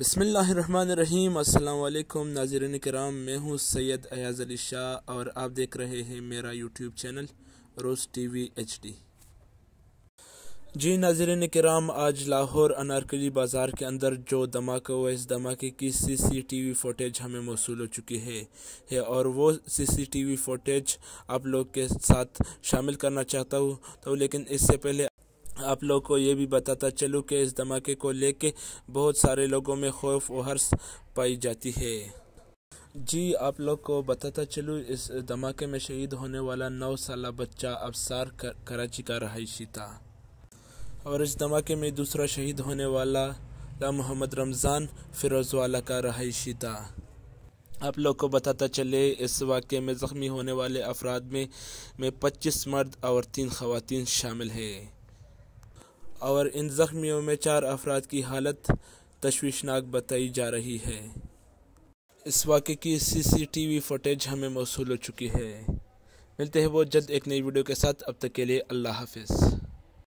बसमीम् अल्लाम नाजरन कराम मैं हूँ सैयद अयाज़ अली शाह और आप देख रहे हैं मेरा YouTube channel Roze T V H D जी नाजरन कराम आज लाहौर अनारकली बाज़ार के अंदर जो धमाका हुआ इस धमाके की C C T V footage हमें मौसू हो चुकी है, है और वो C C T V footage आप लोग के साथ शामिल करना चाहता हूँ तो लेकिन इससे पहले आप लोग को ये भी बताता चलूँ कि इस धमाके को लेके बहुत सारे लोगों में खौफ और हर्ष पाई जाती है जी आप लोग को बताता चलूँ इस धमाके में शहीद होने वाला नौ साल बच्चा अबसार कर, कराची का रहायशी था और इस धमाके में दूसरा शहीद होने वाला मोहम्मद रमज़ान फिरोजवाला का रहायशी था आप लोग को बताता चले इस वाक़े में ज़ख्मी होने वाले अफराद में में 25 मर्द और तीन खातन शामिल हैं और इन जख्मियों में चार अफराद की हालत तशवीशनाक बताई जा रही है इस वाक़े की सीसीटीवी फुटेज हमें मौसू हो चुकी है मिलते हैं वो जल्द एक नई वीडियो के साथ अब तक के लिए अल्लाह हाफिज़